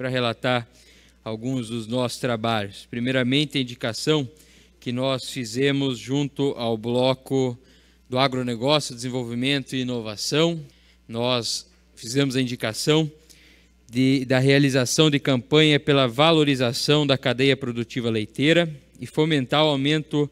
para relatar alguns dos nossos trabalhos. Primeiramente, a indicação que nós fizemos junto ao bloco do agronegócio, desenvolvimento e inovação. Nós fizemos a indicação de, da realização de campanha pela valorização da cadeia produtiva leiteira e fomentar o aumento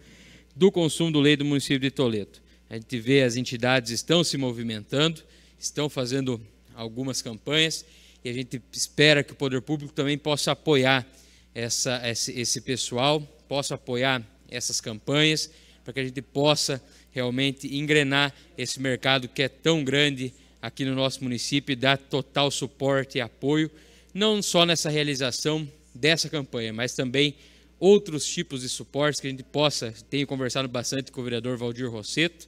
do consumo do leite do município de Toledo. A gente vê as entidades estão se movimentando, estão fazendo algumas campanhas e a gente espera que o poder público também possa apoiar essa, esse, esse pessoal, possa apoiar essas campanhas, para que a gente possa realmente engrenar esse mercado que é tão grande aqui no nosso município e dar total suporte e apoio, não só nessa realização dessa campanha, mas também outros tipos de suportes que a gente possa. Tenho conversado bastante com o vereador Valdir Rosseto,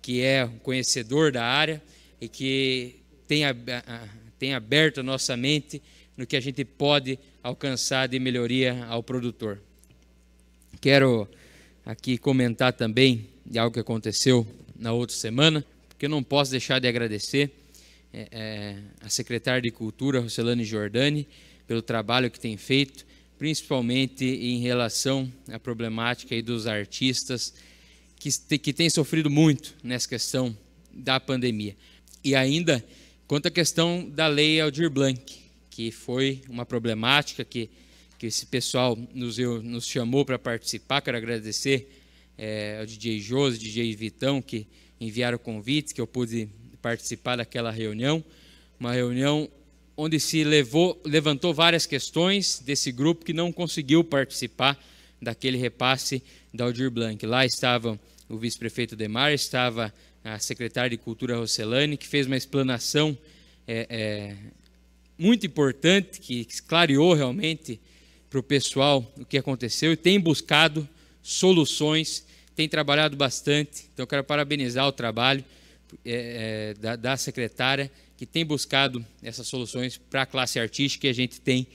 que é um conhecedor da área e que tem a, a tem aberto a nossa mente no que a gente pode alcançar de melhoria ao produtor. Quero aqui comentar também de algo que aconteceu na outra semana, porque eu não posso deixar de agradecer é, é, a secretária de Cultura, Rocelane Giordani, pelo trabalho que tem feito, principalmente em relação à problemática dos artistas que, que têm sofrido muito nessa questão da pandemia. E ainda Quanto à questão da lei Aldir Blanc, que foi uma problemática que, que esse pessoal nos, nos chamou para participar, quero agradecer é, ao DJ Josi, DJ Vitão, que enviaram convites, que eu pude participar daquela reunião, uma reunião onde se levou, levantou várias questões desse grupo que não conseguiu participar daquele repasse da Aldir Blanc. Lá estavam o vice-prefeito Demar, estava a secretária de Cultura Rocelane, que fez uma explanação é, é, muito importante, que esclareceu realmente para o pessoal o que aconteceu e tem buscado soluções, tem trabalhado bastante. Então, quero parabenizar o trabalho é, é, da, da secretária, que tem buscado essas soluções para a classe artística e a gente tem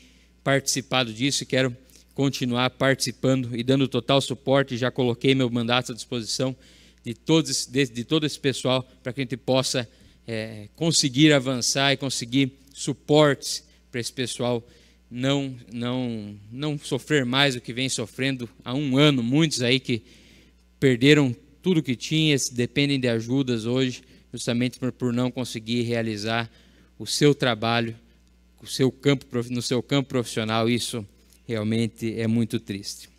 participado disso e quero continuar participando e dando total suporte. Já coloquei meu mandato à disposição de, todos, de, de todo esse pessoal, para que a gente possa é, conseguir avançar e conseguir suportes para esse pessoal não, não, não sofrer mais o que vem sofrendo há um ano. Muitos aí que perderam tudo que tinha, dependem de ajudas hoje, justamente por, por não conseguir realizar o seu trabalho o seu campo, no seu campo profissional. Isso realmente é muito triste.